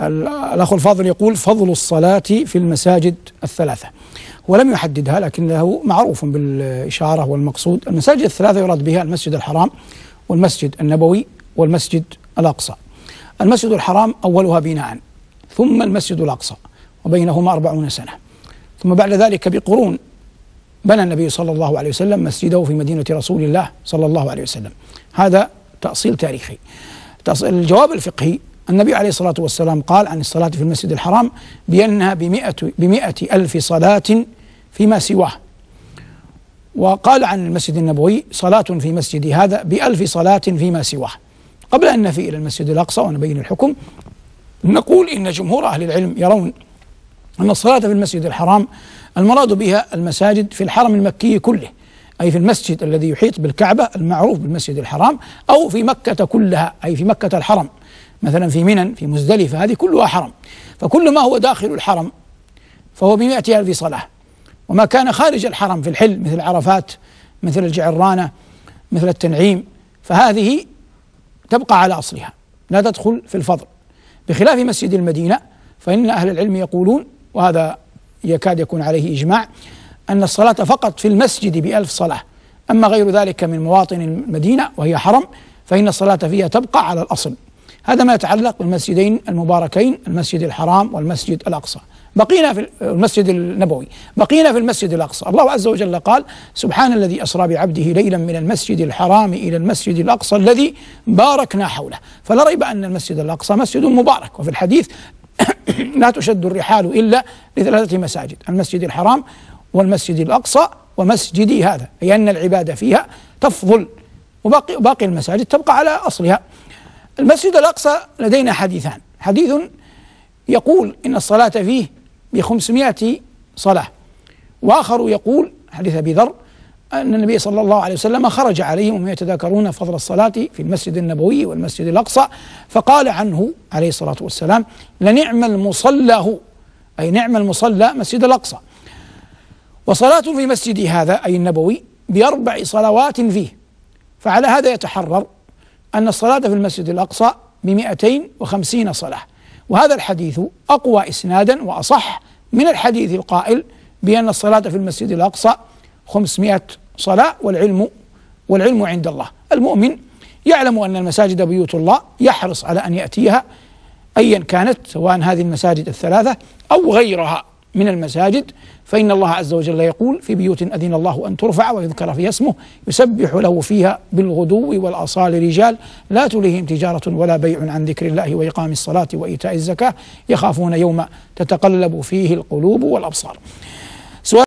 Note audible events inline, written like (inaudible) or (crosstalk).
الأخ الفاضل يقول فضل الصلاة في المساجد الثلاثة ولم يحددها لكنه معروف بالإشارة والمقصود المساجد الثلاثة يراد بها المسجد الحرام والمسجد النبوي والمسجد الأقصى المسجد الحرام أولها بناء ثم المسجد الأقصى وبينهما أربعون سنة ثم بعد ذلك بقرون بنى النبي صلى الله عليه وسلم مسجده في مدينة رسول الله صلى الله عليه وسلم هذا تأصيل تاريخي الجواب الفقهي النبي عليه الصلاة والسلام قال عن الصلاة في المسجد الحرام بأنها بمئة, بمئة ألف صلاة فيما سواه وقال عن المسجد النبوي صلاة في مسجدي هذا بألف صلاة فيما سواه قبل أن نفي إلى المسجد الأقصى ونبين الحكم نقول إن جمهور أهل العلم يرون أن الصلاة في المسجد الحرام المراد بها المساجد في الحرم المكي كله أي في المسجد الذي يحيط بالكعبة المعروف بالمسجد الحرام أو في مكة كلها أي في مكة الحرم مثلا في منن في مزدلفة هذه كلها حرم فكل ما هو داخل الحرم فهو بمئة ألف صلاة وما كان خارج الحرم في الحل مثل عرفات مثل الجعرانة مثل التنعيم فهذه تبقى على أصلها لا تدخل في الفضل بخلاف مسجد المدينة فإن أهل العلم يقولون وهذا يكاد يكون عليه إجماع أن الصلاة فقط في المسجد بألف صلاة أما غير ذلك من مواطن المدينة وهي حرم فإن الصلاة فيها تبقى على الأصل هذا ما يتعلق بالمسجدين المباركين المسجد الحرام والمسجد الأقصى بقينا في المسجد النبوي بقينا في المسجد الأقصى الله عز وجل قال سبحان الذي أسرى بعبده ليلا من المسجد الحرام إلى المسجد الأقصى الذي باركنا حوله فلا ريب أن المسجد الأقصى مسجد مبارك وفي الحديث (coughs) لا تشد الرحال إلا لثلاثة مساجد المسجد الحرام والمسجد الأقصى ومسجدي هذا أي أن العبادة فيها تفضل وباقي المساجد تبقى على أصلها المسجد الأقصى لدينا حديثان حديث يقول إن الصلاة فيه بخمسمائة صلاة وآخر يقول حديث أبي ذر أن النبي صلى الله عليه وسلم خرج عليهم وهم يتذاكرون فضل الصلاة في المسجد النبوي والمسجد الأقصى فقال عنه عليه الصلاة والسلام لنعم المصلى أي نعم المصلى مسجد الأقصى وصلاة في مسجدي هذا أي النبوي بأربع صلوات فيه فعلى هذا يتحرر أن الصلاة في المسجد الأقصى بمئتين وخمسين صلاة وهذا الحديث أقوى إسنادا وأصح من الحديث القائل بأن الصلاة في المسجد الأقصى خمسمائة صلاة والعلم والعلم عند الله المؤمن يعلم أن المساجد بيوت الله يحرص على أن يأتيها أيا كانت سواء هذه المساجد الثلاثة أو غيرها من المساجد فإن الله عز وجل يقول في بيوت أذن الله أن ترفع ويذكر فيها اسمه يسبح له فيها بالغدو والأصال رجال لا تليهم تجارة ولا بيع عن ذكر الله وإقام الصلاة وإيتاء الزكاة يخافون يوم تتقلب فيه القلوب والأبصار